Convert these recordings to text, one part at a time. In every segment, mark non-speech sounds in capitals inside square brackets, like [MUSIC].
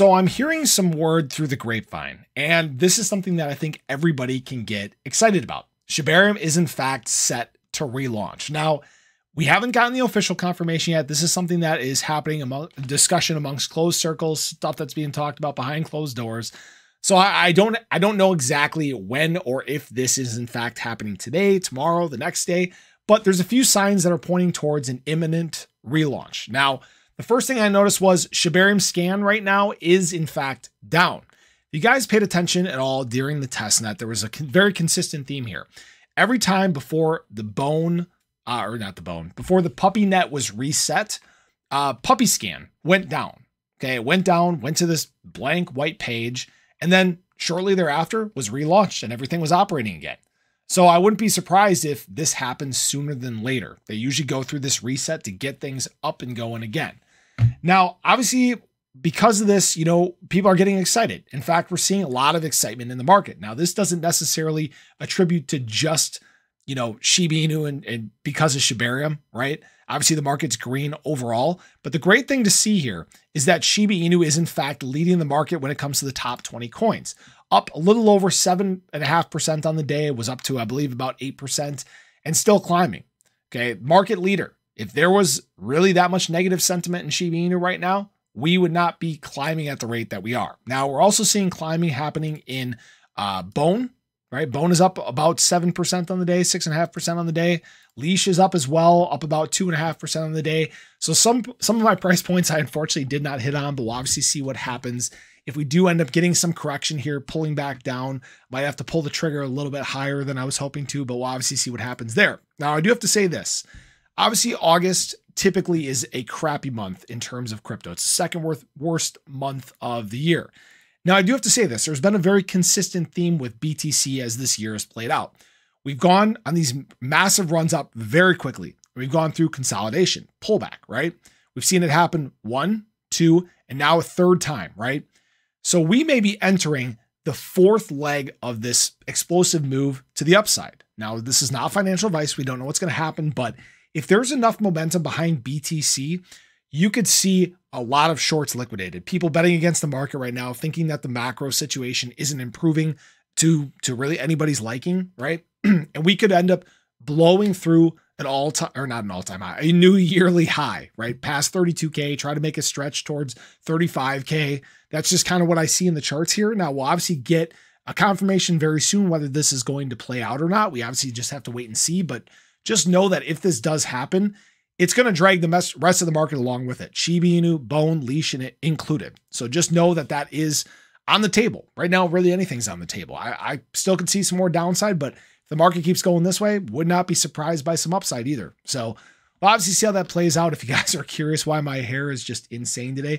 So I'm hearing some word through the grapevine, and this is something that I think everybody can get excited about. Shibarium is in fact set to relaunch. Now, we haven't gotten the official confirmation yet. This is something that is happening among discussion amongst closed circles, stuff that's being talked about behind closed doors. So I, I, don't I don't know exactly when or if this is in fact happening today, tomorrow, the next day, but there's a few signs that are pointing towards an imminent relaunch. Now, the first thing I noticed was Shibarium scan right now is in fact down. If you guys paid attention at all during the test net, there was a con very consistent theme here. Every time before the bone, uh, or not the bone, before the puppy net was reset, uh, puppy scan went down. Okay, it went down, went to this blank white page, and then shortly thereafter was relaunched and everything was operating again. So I wouldn't be surprised if this happens sooner than later. They usually go through this reset to get things up and going again. Now, obviously, because of this, you know, people are getting excited. In fact, we're seeing a lot of excitement in the market. Now, this doesn't necessarily attribute to just, you know, Shiba Inu and, and because of Shibarium, right? Obviously, the market's green overall. But the great thing to see here is that Shiba Inu is, in fact, leading the market when it comes to the top 20 coins. Up a little over 7.5% on the day. It was up to, I believe, about 8% and still climbing. Okay. Market leader. If there was really that much negative sentiment in Shiba Inu right now, we would not be climbing at the rate that we are. Now, we're also seeing climbing happening in uh, Bone, right? Bone is up about 7% on the day, 6.5% on the day. Leash is up as well, up about 2.5% on the day. So some, some of my [LAUGHS] price points I unfortunately did not hit on, but we'll obviously see what happens. If we do end up getting some correction here, pulling back down, might have to pull the trigger a little bit higher than I was hoping to, but we'll obviously see what happens there. Now, I do have to say this. Obviously, August typically is a crappy month in terms of crypto. It's the second worst, month of the year. Now, I do have to say this there's been a very consistent theme with BTC as this year has played out. We've gone on these massive runs up very quickly. We've gone through consolidation, pullback, right? We've seen it happen one, two, and now a third time, right? So we may be entering the fourth leg of this explosive move to the upside. Now, this is not financial advice. We don't know what's going to happen, but if there's enough momentum behind BTC, you could see a lot of shorts liquidated. People betting against the market right now, thinking that the macro situation isn't improving to to really anybody's liking, right? [CLEARS THROAT] and we could end up blowing through an all time or not an all time high, a new yearly high, right? Past 32K, try to make a stretch towards 35K. That's just kind of what I see in the charts here. Now, we'll obviously get a confirmation very soon whether this is going to play out or not. We obviously just have to wait and see, but just know that if this does happen, it's going to drag the rest of the market along with it. Shiba Inu, Bone, Leash, and it included. So just know that that is on the table right now. Really, anything's on the table. I, I still can see some more downside, but if the market keeps going this way, would not be surprised by some upside either. So we'll obviously see how that plays out. If you [LAUGHS] guys are curious why my hair is just insane today,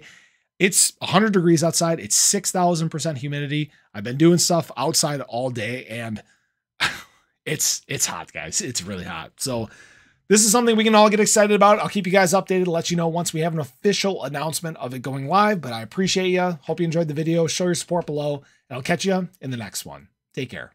it's 100 degrees outside. It's 6,000% humidity. I've been doing stuff outside all day and it's it's hot, guys. It's really hot. So this is something we can all get excited about. I'll keep you guys updated, let you know once we have an official announcement of it going live. But I appreciate you. Hope you enjoyed the video. Show your support below, and I'll catch you in the next one. Take care.